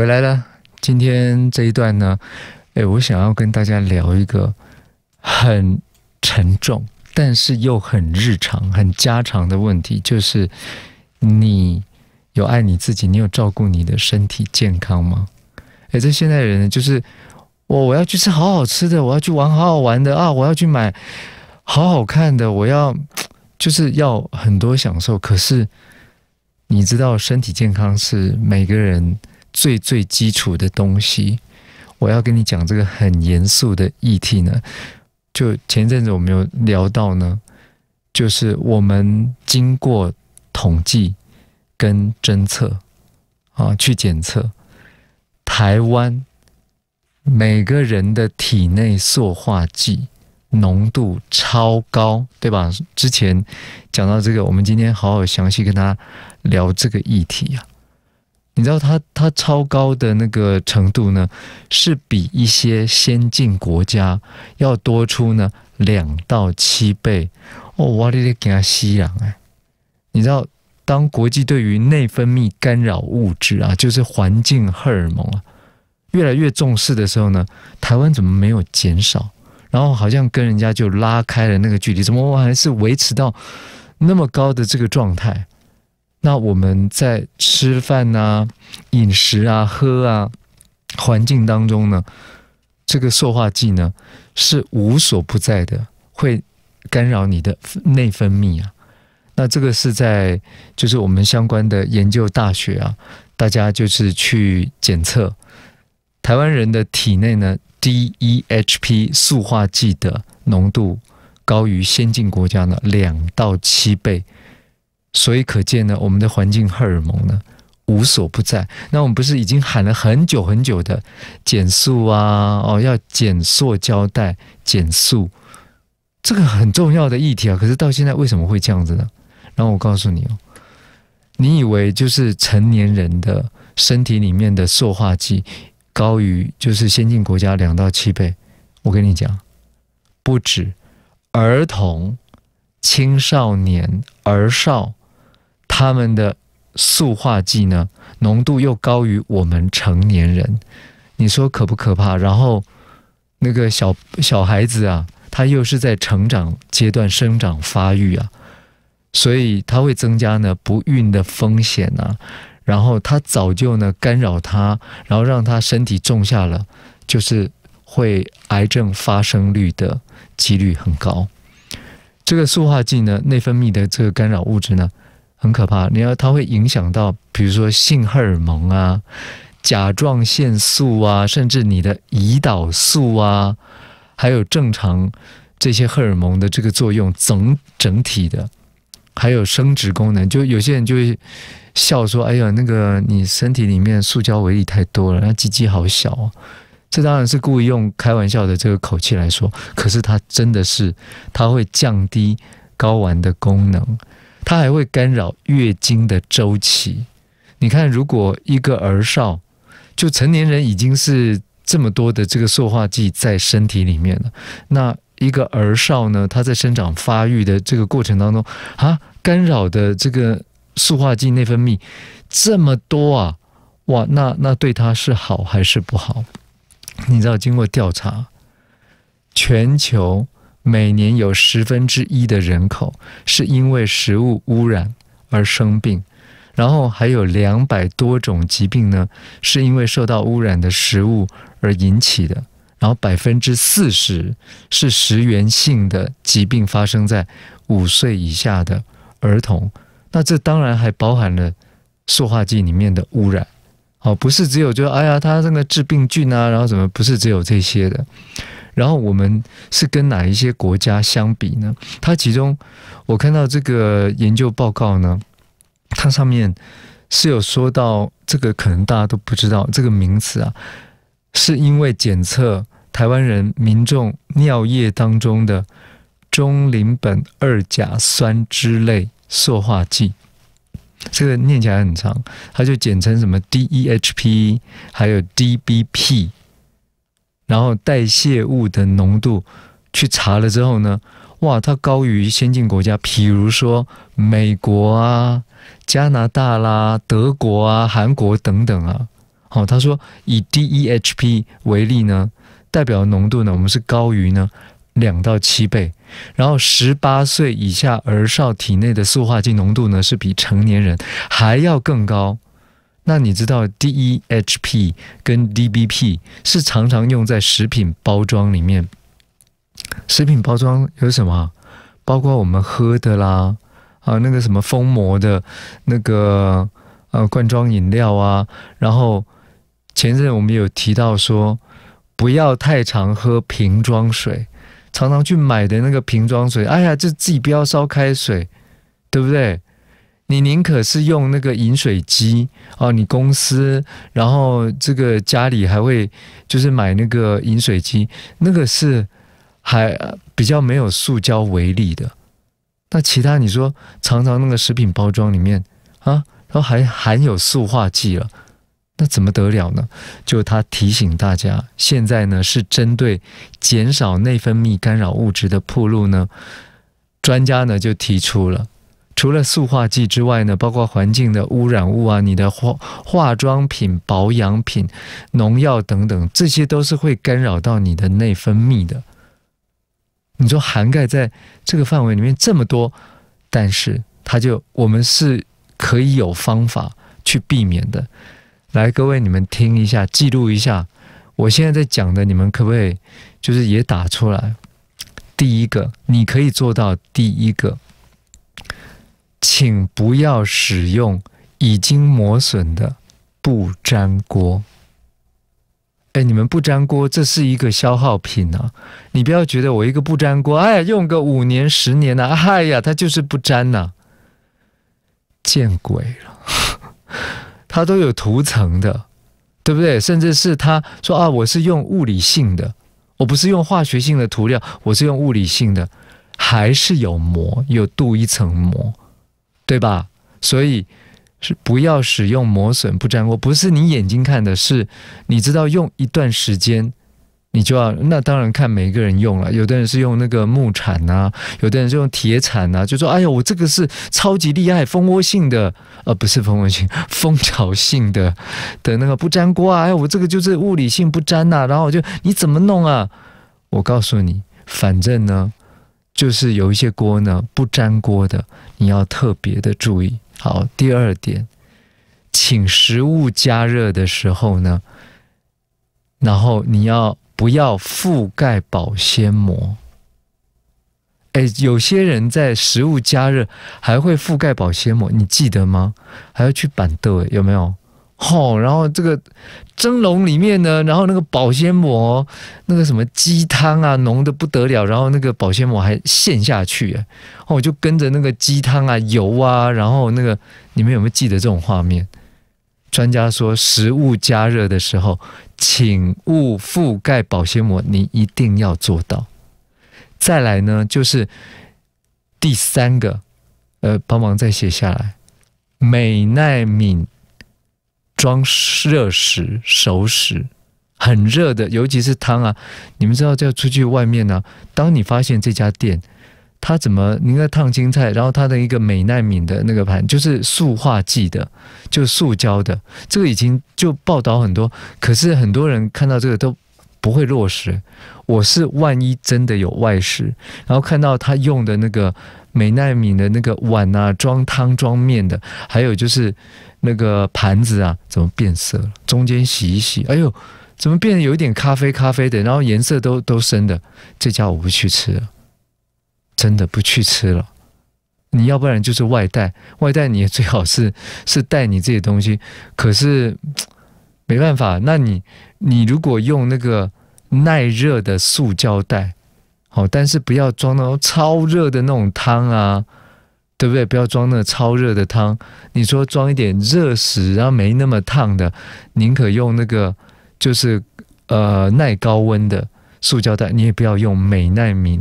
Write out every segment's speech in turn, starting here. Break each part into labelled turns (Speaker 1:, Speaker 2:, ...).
Speaker 1: 回来了，今天这一段呢，哎，我想要跟大家聊一个很沉重，但是又很日常、很家常的问题，就是你有爱你自己，你有照顾你的身体健康吗？哎，这现代人就是我，我要去吃好好吃的，我要去玩好好玩的啊，我要去买好好看的，我要就是要很多享受。可是你知道，身体健康是每个人。最最基础的东西，我要跟你讲这个很严肃的议题呢。就前一阵子我们有聊到呢，就是我们经过统计跟侦测啊，去检测台湾每个人的体内塑化剂浓度超高，对吧？之前讲到这个，我们今天好好详细跟他聊这个议题啊。你知道它它超高的那个程度呢，是比一些先进国家要多出呢两到七倍哦！我勒个，给它吸氧哎！你知道，当国际对于内分泌干扰物质啊，就是环境荷尔蒙啊，越来越重视的时候呢，台湾怎么没有减少？然后好像跟人家就拉开了那个距离，怎么我还是维持到那么高的这个状态？那我们在吃饭啊、饮食啊、喝啊、环境当中呢，这个塑化剂呢是无所不在的，会干扰你的内分泌啊。那这个是在就是我们相关的研究大学啊，大家就是去检测台湾人的体内呢，DEHP 塑化剂的浓度高于先进国家呢两到七倍。所以可见呢，我们的环境荷尔蒙呢无所不在。那我们不是已经喊了很久很久的减速啊，哦，要减塑胶带，减速，这个很重要的议题啊。可是到现在为什么会这样子呢？然后我告诉你哦，你以为就是成年人的身体里面的塑化剂高于就是先进国家两到七倍？我跟你讲，不止，儿童、青少年、儿少。他们的塑化剂呢浓度又高于我们成年人，你说可不可怕？然后那个小小孩子啊，他又是在成长阶段生长发育啊，所以他会增加呢不孕的风险啊。然后他早就呢干扰他，然后让他身体种下了，就是会癌症发生率的几率很高。这个塑化剂呢，内分泌的这个干扰物质呢。很可怕，你要它会影响到，比如说性荷尔蒙啊、甲状腺素啊，甚至你的胰岛素啊，还有正常这些荷尔蒙的这个作用，整整体的，还有生殖功能。就有些人就会笑说：“哎呀，那个你身体里面塑胶威力太多了，那鸡鸡好小。”这当然是故意用开玩笑的这个口气来说，可是它真的是，它会降低睾丸的功能。它还会干扰月经的周期。你看，如果一个儿少，就成年人已经是这么多的这个塑化剂在身体里面了，那一个儿少呢？他在生长发育的这个过程当中，啊，干扰的这个塑化剂内分泌这么多啊，哇，那那对他是好还是不好？你知道，经过调查，全球。每年有十分之一的人口是因为食物污染而生病，然后还有两百多种疾病呢，是因为受到污染的食物而引起的。然后百分之四十是食源性的疾病，发生在五岁以下的儿童。那这当然还包含了塑化剂里面的污染。哦，不是只有就哎呀，他那个致病菌啊，然后怎么？不是只有这些的。然后我们是跟哪一些国家相比呢？它其中我看到这个研究报告呢，它上面是有说到这个可能大家都不知道这个名词啊，是因为检测台湾人民众尿液当中的中邻苯二甲酸酯类塑化剂，这个念起来很长，它就简称什么 DEHP，还有 DBP。然后代谢物的浓度，去查了之后呢，哇，它高于先进国家，比如说美国啊、加拿大啦、德国啊、韩国等等啊。好，他说以 DEHP 为例呢，代表浓度呢，我们是高于呢两到七倍。然后十八岁以下儿少体内的塑化剂浓度呢，是比成年人还要更高。那你知道 DHP 跟 DBP 是常常用在食品包装里面。食品包装有什么？包括我们喝的啦，啊，那个什么封膜的，那个呃，罐装饮料啊。然后前阵我们有提到说，不要太常喝瓶装水，常常去买的那个瓶装水，哎呀，就自己不要烧开水，对不对？你宁可是用那个饮水机哦，你公司，然后这个家里还会就是买那个饮水机，那个是还比较没有塑胶为例的。那其他你说常常那个食品包装里面啊，都还含有塑化剂了，那怎么得了呢？就他提醒大家，现在呢是针对减少内分泌干扰物质的铺路呢，专家呢就提出了。除了塑化剂之外呢，包括环境的污染物啊，你的化化妆品、保养品、农药等等，这些都是会干扰到你的内分泌的。你说涵盖在这个范围里面这么多，但是它就我们是可以有方法去避免的。来，各位你们听一下，记录一下，我现在在讲的，你们可不可以就是也打出来？第一个，你可以做到第一个。请不要使用已经磨损的不粘锅。哎，你们不粘锅这是一个消耗品啊！你不要觉得我一个不粘锅，哎呀，用个五年十年呐，哎呀，它就是不粘呐！见鬼了，它都有涂层的，对不对？甚至是他说啊，我是用物理性的，我不是用化学性的涂料，我是用物理性的，还是有膜，有镀一层膜。对吧？所以是不要使用磨损不粘锅，不是你眼睛看的，是你知道用一段时间，你就要那当然看每个人用了，有的人是用那个木铲呐，有的人是用铁铲呐，就说哎呀，我这个是超级厉害蜂窝性的，呃，不是蜂窝性，蜂巢性的的那个不粘锅啊，哎，我这个就是物理性不粘呐，然后我就你怎么弄啊？我告诉你，反正呢，就是有一些锅呢不粘锅的。你要特别的注意。好，第二点，请食物加热的时候呢，然后你要不要覆盖保鲜膜？哎，有些人在食物加热还会覆盖保鲜膜，你记得吗？还要去板凳，有没有？哦，然后这个蒸笼里面呢，然后那个保鲜膜，那个什么鸡汤啊，浓的不得了，然后那个保鲜膜还陷下去，哦，我就跟着那个鸡汤啊、油啊，然后那个你们有没有记得这种画面？专家说，食物加热的时候，请勿覆盖保鲜膜，你一定要做到。再来呢，就是第三个，呃，帮忙再写下来，美奈敏。装热食、熟食，很热的，尤其是汤啊！你们知道，这要出去外面呢。当你发现这家店，他怎么？你该烫青菜，然后他的一个美奈敏的那个盘，就是塑化剂的，就塑胶的。这个已经就报道很多，可是很多人看到这个都不会落实。我是万一真的有外食，然后看到他用的那个美奈敏的那个碗啊，装汤装面的，还有就是。那个盘子啊，怎么变色了？中间洗一洗，哎呦，怎么变得有一点咖啡咖啡的？然后颜色都都深的，这家我不去吃了，真的不去吃了。你要不然就是外带，外带你也最好是 是带你这些东西。可是没办法，那你你如果用那个耐热的塑胶袋，好，但是不要装那种超热的那种汤啊。对不对？不要装那超热的汤。你说装一点热食，然后没那么烫的，宁可用那个就是呃耐高温的塑胶袋。你也不要用美耐皿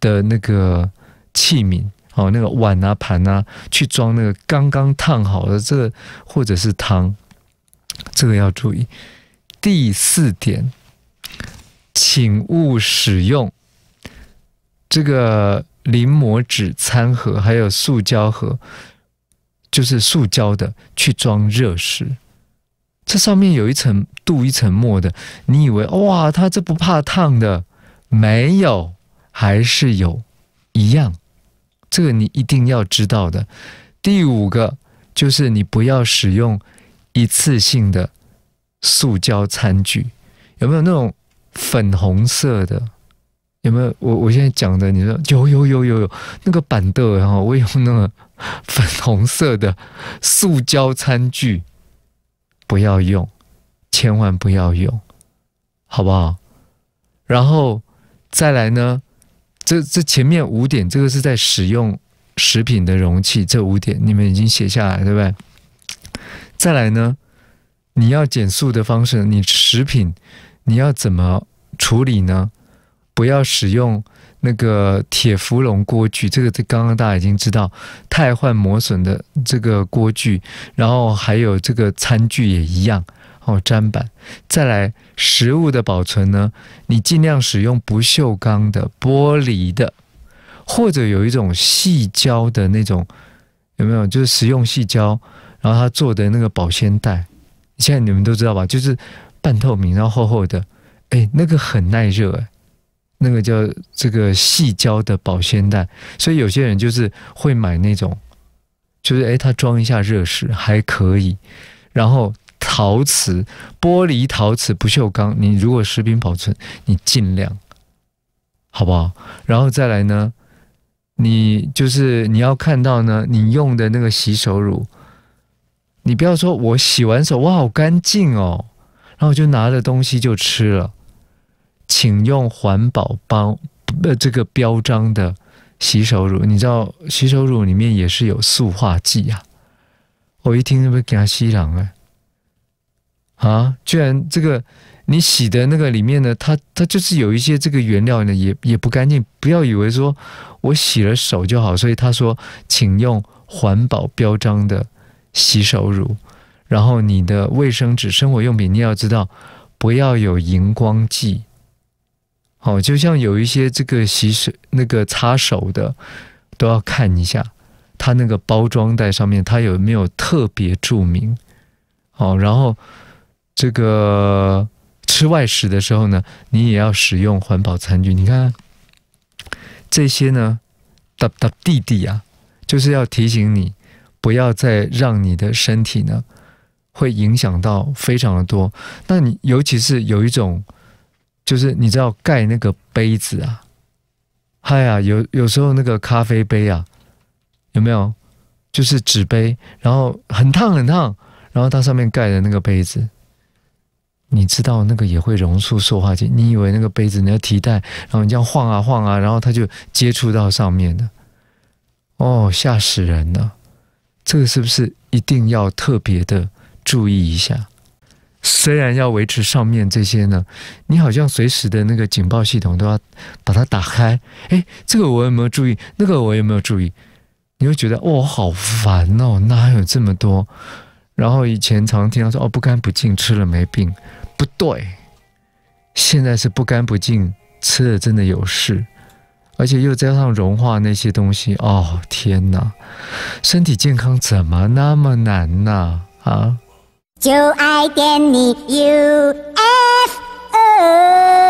Speaker 1: 的那个器皿，哦，那个碗啊盘啊，去装那个刚刚烫好的这个、或者是汤，这个要注意。第四点，请勿使用这个。临摹纸餐盒，还有塑胶盒，就是塑胶的，去装热食。这上面有一层镀一层墨的，你以为哇，它这不怕烫的？没有，还是有，一样。这个你一定要知道的。第五个就是你不要使用一次性的塑胶餐具，有没有那种粉红色的？有没有我我现在讲的？你说有有有有有那个板凳，然后我用那个粉红色的塑胶餐具，不要用，千万不要用，好不好？然后再来呢？这这前面五点，这个是在使用食品的容器，这五点你们已经写下来，对不对？再来呢？你要减速的方式，你食品你要怎么处理呢？不要使用那个铁氟龙锅具，这个刚刚大家已经知道，太换磨损的这个锅具，然后还有这个餐具也一样哦，砧板。再来食物的保存呢，你尽量使用不锈钢的、玻璃的，或者有一种细胶的那种，有没有？就是食用细胶，然后它做的那个保鲜袋，现在你们都知道吧？就是半透明，然后厚厚的，哎，那个很耐热，诶，那个叫这个细胶的保鲜袋，所以有些人就是会买那种，就是诶，他装一下热食还可以。然后陶瓷、玻璃、陶瓷、不锈钢，你如果食品保存，你尽量，好不好？然后再来呢，你就是你要看到呢，你用的那个洗手乳，你不要说我洗完手，哇，好干净哦，然后就拿着东西就吃了。请用环保包呃这个标章的洗手乳，你知道洗手乳里面也是有塑化剂啊。我一听是不是甲吸朗了啊，居然这个你洗的那个里面呢，它它就是有一些这个原料呢，也也不干净。不要以为说我洗了手就好，所以他说，请用环保标章的洗手乳。然后你的卫生纸、生活用品，你要知道不要有荧光剂。好，就像有一些这个洗手、那个擦手的，都要看一下它那个包装袋上面它有没有特别注明。好，然后这个吃外食的时候呢，你也要使用环保餐具。你看这些呢，哒哒弟弟啊，就是要提醒你，不要再让你的身体呢，会影响到非常的多。那你尤其是有一种。就是你知道盖那个杯子啊，嗨呀，有有时候那个咖啡杯啊，有没有？就是纸杯，然后很烫很烫，然后它上面盖的那个杯子，你知道那个也会溶出塑化剂。你以为那个杯子你要提袋，然后你这样晃啊晃啊，然后它就接触到上面的，哦，吓死人了！这个是不是一定要特别的注意一下？虽然要维持上面这些呢，你好像随时的那个警报系统都要把它打开。哎，这个我有没有注意？那个我有没有注意？你会觉得哦，好烦哦，哪有这么多？然后以前常听到说哦，不干不净吃了没病，不对，现在是不干不净吃了真的有事，而且又加上融化那些东西，哦天哪，身体健康怎么那么难呢？啊！就爱点你 UFO。